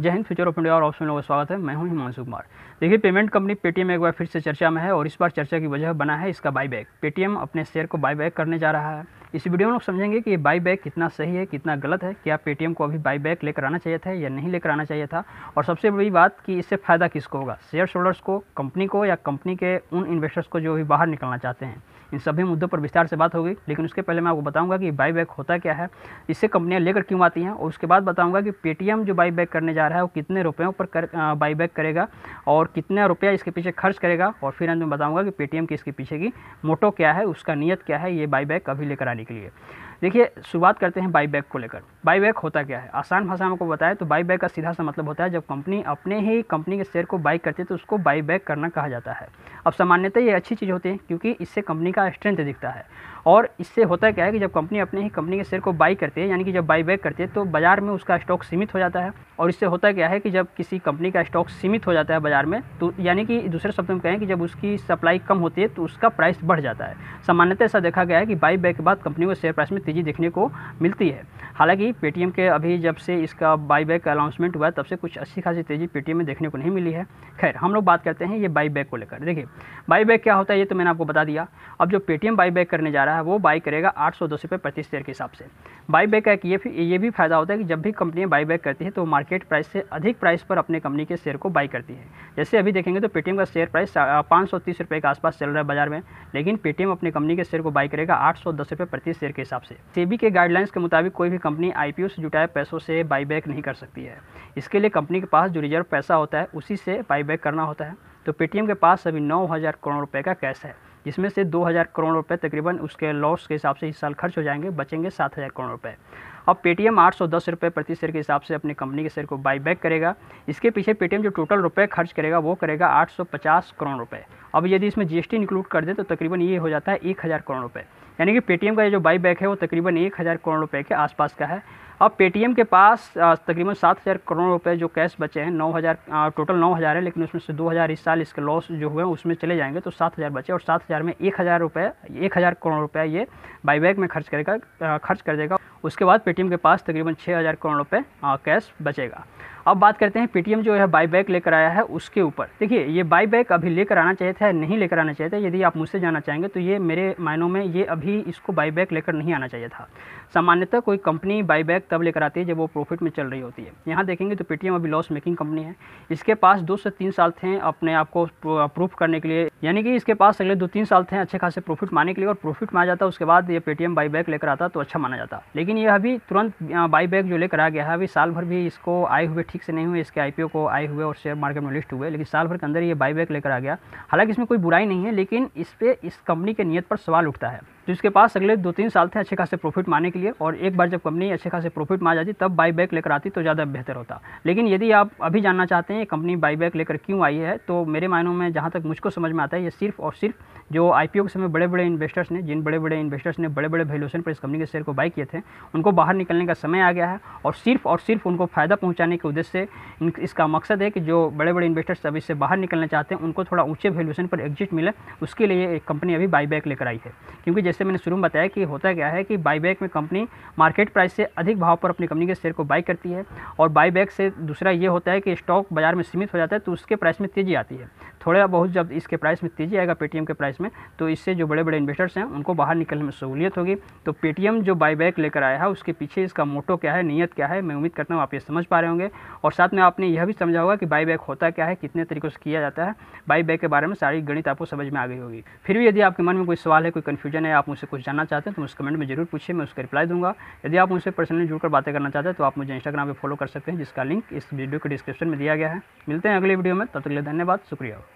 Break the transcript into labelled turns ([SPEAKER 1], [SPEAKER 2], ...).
[SPEAKER 1] जय हिंद future of India और ऑप्शन लोगों का स्वागत है मैं हूं हिमांशु कुमार देखिए पेमेंट कंपनी पेटीएम एक बार फिर से चर्चा में है और इस बार चर्चा की वजह बना है इसका बाईबैक पेटीएम अपने शेयर को बाईबैक करने जा रहा है इस वीडियो में लोग समझेंगे कि ये बाई बैक कितना सही है कितना गलत है क्या पेटीएम को अभी बाई बैक लेकर आना चाहिए था या नहीं लेकर आना चाहिए था और सबसे बड़ी बात कि इससे फ़ायदा किसको होगा शेयर होल्डर्स को कंपनी को या कंपनी के उन इन्वेस्टर्स को जो भी बाहर निकलना चाहते हैं इन सभी मुद्दों पर विस्तार से बात होगी लेकिन उसके पहले मैं आपको बताऊंगा कि बाई बैक होता क्या है इससे कंपनियां लेकर क्यों आती हैं और उसके बाद बताऊंगा कि पेटीएम जो बाई बैक करने जा रहा है वो कितने रुपयों पर कर, बाई बैक करेगा और कितना रुपया इसके पीछे खर्च करेगा और फिर अंत में बताऊँगा कि पेटीएम की इसके पीछे की मोटो क्या है उसका नीयत क्या है ये बाई बैक अभी लेकर आने करने के लिए देखिए शुरुआत करते हैं बाईबैक को लेकर बाईबैक होता क्या है आसान भाषा में आपको बताया तो बाईबैक का सीधा सा मतलब होता है जब कंपनी अपने ही कंपनी के शेयर को बाई करती है तो उसको बाईबैक करना कहा जाता है अब सामान्यतः ये अच्छी चीज़ होती है क्योंकि इससे कंपनी का स्ट्रेंथ दिखता है और इससे होता क्या है कि जब कंपनी अपने ही कंपनी के शेयर को बाई करती है यानी कि जब बाईबैक करती है तो बाजार में उसका स्टॉक सीमित हो जाता है और इससे होता क्या है कि जब किसी कंपनी का स्टॉक सीमित हो जाता है बाजार में तो यानी कि दूसरे शब्द में कहें कि जब उसकी सप्लाई कम होती है तो उसका प्राइस बढ़ जाता है सामान्यतः ऐसा देखा गया है कि बैक के बाद कंपनी को शेयर प्राइस में तेज़ी देखने को मिलती है हालांकि पेटीएम के अभी जब से इसका बाई बैक अनाउंसमेंट हुआ तब से कुछ अच्छी खासी तेज़ी पेटीएम में देखने को नहीं मिली है खैर हम लोग बात करते हैं ये बाई बैक को लेकर देखिए बाई बैक क्या होता है ये तो मैंने आपको बता दिया अब जो पेटीएम बाई करने जा रहा है वो बाई करेगा आठ सौ दस रुपये प्रति शेयर के हिसाब से बाई बैक का एक ये ये भी फायदा होता है कि जब भी कंपनियाँ बाई बैक करती है तो मार्केट प्राइस से अधिक प्राइस पर अपने कंपनी के शेयर को बाई करती है जैसे अभी देखेंगे तो पेटीएम का शेयर प्राइस पाँच सौ तीस रुपये के आसपास चल रहा है बाजार में लेकिन पेटीएम अपने कंपनी के शेयर को बाई करेगा आठ सौ दस रुपये प्रति शेयर के हिसाब से सेबी के गाइडलाइंस के मुताबिक कोई भी कंपनी आई जुटाए पैसों से बाईबैक नहीं कर सकती है इसके लिए कंपनी के पास जो रिजर्व पैसा होता है उसी से बाईबैक करना होता है तो पेटीएम के पास अभी नौ हज़ार करोड़ रुपये का कैश है जिसमें से दो हज़ार करोड़ रुपए तकरीबन उसके लॉस के हिसाब से इस साल खर्च हो जाएंगे बचेंगे सात हज़ार करोड़ रुपये अब पेटीएम आठ सौ दस रुपये प्रति शेयर के हिसाब से अपनी कंपनी के शेयर को बाई बैक करेगा इसके पीछे पेटीएम जो टोटल रुपए खर्च करेगा वो करेगा आठ सौ पचास करोड़ रुपये अब यदि इसमें जीएसटी इंक्लूड कर दे तो तकरीबन ये हो जाता है एक हज़ार करोड़ रुपये यानी कि पेटीएम का जो बाई है वो तकरीबन एक हज़ार करोड़ रुपये के आसपास का है अब पेटीएम के पास तकरीबन सात हज़ार करोड़ रुपए जो कैश बचे हैं नौ हज़ार टोटल नौ हज़ार है लेकिन उसमें से दो हज़ार इस साल इसके लॉस जो हुए उसमें चले जाएंगे तो सात हज़ार बचे और सात हज़ार में एक हज़ार रुपये एक हज़ार करोड़ रुपए ये बाईबैक में खर्च करेगा खर्च कर देगा उसके बाद पेटीएम के पास तकरीबन छः हज़ार करोड़ रुपये कैश बचेगा अब बात करते हैं पेटीएम जो है बाईबैक लेकर आया है उसके ऊपर देखिए ये बाईबैक अभी लेकर आना चाहिए था नहीं लेकर आना चाहिए था यदि आप मुझसे जाना चाहेंगे तो ये मेरे मायनों में ये अभी इसको बाईबैक लेकर नहीं आना चाहिए था सामान्यतः कोई कंपनी बाईबैक तब लेकर आती है जब वो प्रॉफिट में चल रही होती है यहाँ देखेंगे तो पेटीएम अभी लॉस मेकिंग कंपनी है इसके पास दो से तीन साल थे अपने आप को प्रूफ करने के लिए यानी कि इसके पास अगले दो तीन साल थे अच्छे खासे प्रॉफिट माने के लिए और प्रॉफिट में आ जाता उसके बाद ये पेटीएम बाई बैक लेकर आता तो अच्छा माना जाता लेकिन यह अभी तुरंत बाई बैक जो लेकर आ गया है अभी साल भर भी इसको आए हुए ठीक से नहीं हुए इसके आईपीओ को आए हुए और शेयर मार्केट में लिस्ट हुए लेकिन साल भर के अंदर ये बाई बैक लेकर आ गया हालांकि इसमें कोई बुराई नहीं है लेकिन इस पर इस कंपनी के नीयत पर सवाल उठता है तो इसके पास अगले दो तीन साल थे अच्छे खासे प्रॉफिट माने के लिए और एक बार जब कंपनी अच्छे खासे प्रॉफिट मार जाती तब बाई बैक लेकर आती तो ज़्यादा बेहतर होता लेकिन यदि आप अभी जानना चाहते हैं कंपनी बाई बैक लेकर क्यों आई है तो मेरे मायनों में जहाँ तक मुझको समझ में आता है ये सिर्फ और सिर्फ जो आई के समय बड़े बड़े इन्वेस्टर्स ने जिन बड़े बड़े इन्वेस्टर्स ने बड़े बड़े वैल्यूशन पर इस कंपनी के शेयर को बाई किए थे उनको बाहर निकलने का समय आ गया है और सिर्फ और सिर्फ उनको फ़ायदा पहुँचाने के उद्देश्य से इसका मकसद है कि जो बड़े बड़े इन्वेस्टर्स अभी इससे बाहर निकलना चाहते हैं उनको थोड़ा ऊँचे वैल्यूशन पर एग्जिट मिले उसके लिए एक कंपनी अभी बाई बैक लेकर आई है क्योंकि जैसे मैंने शुरू में बताया कि होता क्या है कि बाईबैक में कंपनी मार्केट प्राइस से अधिक भाव पर अपनी कंपनी के शेयर को बाई करती है और बाईबैक से दूसरा ये होता है कि स्टॉक बाजार में सीमित हो जाता है तो उसके प्राइस में तेज़ी आती है थोड़ा बहुत जब इसके प्राइस में तेज़ी आएगा पेटीएम के प्राइस में तो इससे जो बड़े बड़े इन्वेस्टर्स हैं उनको बाहर निकलने में सहूलियत होगी तो पेटीएम जो बैक लेकर आया है उसके पीछे इसका मोटो क्या है नीयत क्या है मैं उम्मीद करता हूँ आप ये समझ पा रहे होंगे और साथ में आपने यह भी समझा होगा कि बैक होता क्या है कितने तरीक़ों से किया जाता है बैक के बारे में सारी गणित आपको समझ में आ गई होगी फिर भी यदि आपके मन में कोई सवाल है कोई कन्फ्यूजन है आप मुझसे कुछ जानना चाहते हैं तो मुझे कमेंट में जरूर पूछिए मैं उसका रिप्लाई दूंगा यदि आप मुझसे पर्सनली जुड़कर बातें करना चाहते हैं तो आप मुझे इंस्टाग्राम पर फॉलो कर सकते हैं जिसका लिंक इस वीडियो के डिस्क्रिप्शन में दिया गया है मिलते हैं अगले वीडियो में तब तक के लिए धन्यवाद शुक्रिया